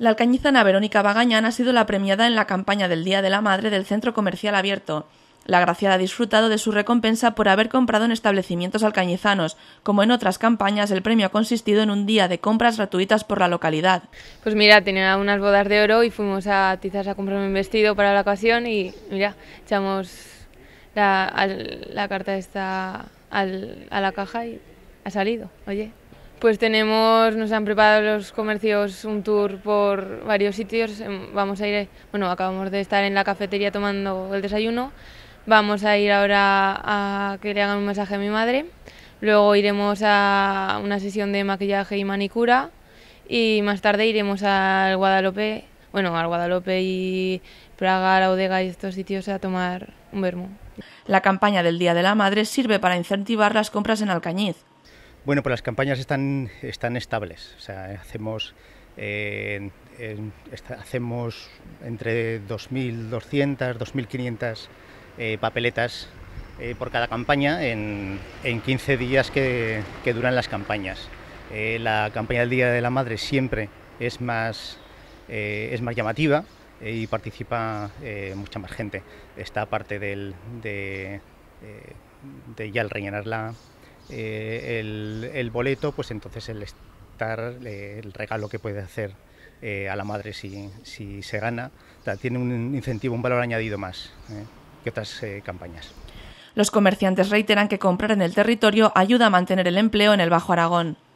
La alcañizana Verónica Bagañán ha sido la premiada en la campaña del Día de la Madre del Centro Comercial Abierto. La agraciada ha disfrutado de su recompensa por haber comprado en establecimientos alcañizanos. Como en otras campañas, el premio ha consistido en un día de compras gratuitas por la localidad. Pues mira, tenía unas bodas de oro y fuimos a Tizas a comprarme un vestido para la ocasión y mira, echamos la, carta esta a la caja y ha salido, oye. Pues tenemos, nos han preparado los comercios un tour por varios sitios. Em, vamos a ir, eh, bueno, acabamos de estar en la cafetería tomando el desayuno. Vamos a ir ahora a que le hagan un mensaje a mi madre. Luego iremos a una sesión de maquillaje y manicura. Y más tarde iremos al Guadalope, bueno, al Guadalope y Praga, la bodega y estos sitios a tomar un vermo. La campaña del Día de la Madre sirve para incentivar las compras en Alcañiz, bueno, pues las campañas están, están estables. O sea, hacemos, eh, entre 2.200, 2.500 eh, papeletas eh, por cada campaña en, 15 días que, duran las campañas. la campaña del Día de la Madre siempre es más, es más llamativa y participa mucha más gente. Está parte del, de, ya el rellenar la, eh, el, boleto, pues entonces el estar, eh, el regalo que puede hacer eh, a la madre si, se gana, tiene un incentivo, un valor añadido más que otras campañas. Los comerciantes reiteran que comprar en el territorio ayuda a mantener el empleo en el Bajo Aragón.